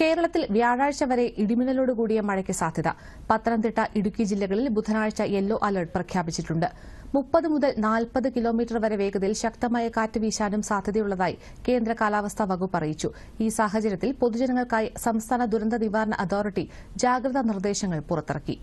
കേരളത്തിൽ വ്യാഴാഴ്ച വരെ ഇടിമിന്നലോട് കൂടിയ മഴയ്ക്ക് സാധ്യത പത്തനംതിട്ട ഇടുക്കി ജില്ലകളിൽ ബുധനാഴ്ച യെല്ലോ അലർട്ട് പ്രഖ്യാപിച്ചിട്ടുണ്ട് മുപ്പത് മുതൽ നാൽപ്പത് കിലോമീറ്റർ വരെ വേഗതയിൽ ശക്തമായ കാറ്റ് വീശാനും സാധ്യതയുള്ളതായി കേന്ദ്ര കാലാവസ്ഥാ വകുപ്പ് അറിയിച്ചു ഈ സാഹചര്യത്തിൽ പൊതുജനങ്ങൾക്കായി സംസ്ഥാന ദുരന്ത നിവാരണ അതോറിറ്റി ജാഗ്രതാ നിർദ്ദേശങ്ങൾ പുറത്തിറക്കി